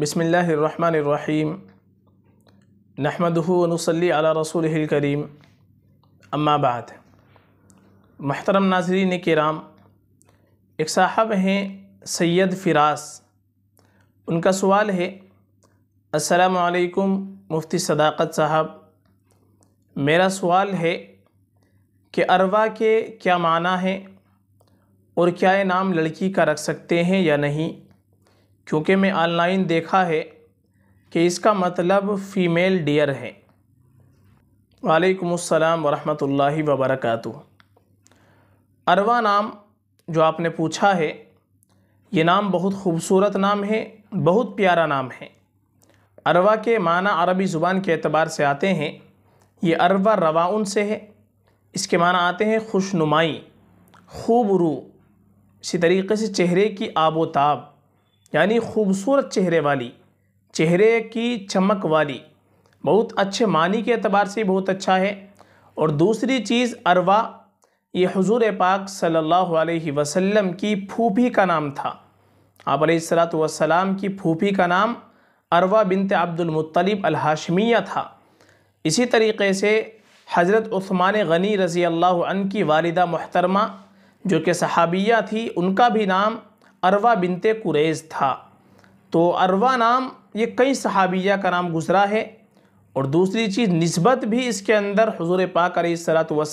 बसमीम नहमदनसली अला रसूल करीम अम्माबाद महतरम नाजरीन कराम एक साहब हैं सैयद फ़िरास उनका सवाल है असलकुम मुफ्ती सदाकत साहब मेरा सवाल है कि अरवा के क्या माना है और क्या ये नाम लड़की का रख सकते हैं या नहीं क्योंकि मैं ऑनलाइन देखा है कि इसका मतलब फ़ीमेल डियर है वालेकुम अस्सलाम वरहमतुल्लाहि वबरकातु अरवा नाम जो आपने पूछा है ये नाम बहुत खूबसूरत नाम है बहुत प्यारा नाम है अरवा के माना अरबी ज़ुबान के अतबार से आते हैं ये अरवा रवाउन से है इसके माना आते हैं खुशनुमाई खूब रू इसी तरीके से चेहरे की आबोताब यानी खूबसूरत चेहरे वाली चेहरे की चमक वाली बहुत अच्छे मानी के अतबार से बहुत अच्छा है और दूसरी चीज़ अरवा ये हुजूर पाक सल्लल्लाहु अलैहि वसल्लम की फूफी का नाम था आप सलात की फूफी का नाम अरवा बिनत अब्दुलमतलब अलहाशमिया था इसी तरीके से हज़रत उस्मान गनी रज़ी अल्लाह की वालदा मोहतरमा जो कि सहाबिया थी उनका भी नाम अरवा बिनते कुरेज था तो अरवा नाम ये कई सहाबिया का नाम गुजरा है और दूसरी चीज़ नस्बत भी इसके अंदर हजूर पाक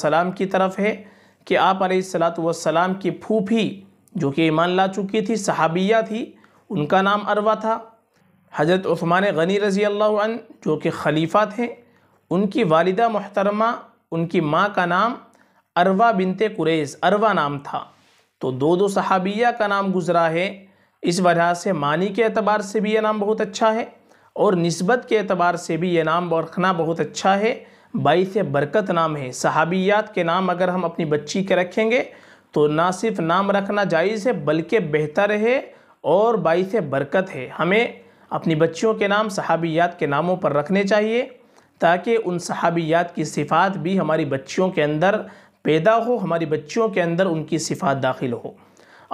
सलाम की तरफ है कि आप सलाम की फूफी जो कि ईमान ला चुकी थी सहाबिया थी उनका नाम अरवा था हज़रत उस्मान गनी रज़ी अल्लाह जो कि खलीफ़ा थे उनकी वालदा मोहतरमा उनकी माँ का नाम अरवा बिनते कुरेज अरवा नाम था तो दो दो सहाबिया का नाम गुजरा है इस वजह से मानी के अतबार से भी यह नाम बहुत अच्छा है और नस्बत के अतबार से भी यह नाम रखना बहुत अच्छा है बाईस बरकत नाम है सहाबियात के नाम अगर हम अपनी बच्ची के रखेंगे तो ना सिर्फ नाम रखना जायज़ है बल्कि बेहतर है और बाईस बरकत है हमें अपनी बच्चियों के नाम सहाबियात के नामों पर रखने चाहिए ताकि उन सहाबियात की सिफ़ात भी हमारी बच्चियों के अंदर पैदा हो हमारी बच्चियों के अंदर उनकी सिफात दाखिल हो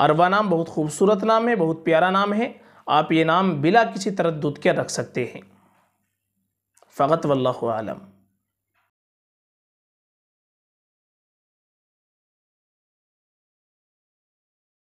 अरवा नाम बहुत खूबसूरत नाम है बहुत प्यारा नाम है आप ये नाम बिला किसी तरह के रख सकते हैं फ़गत वल्लम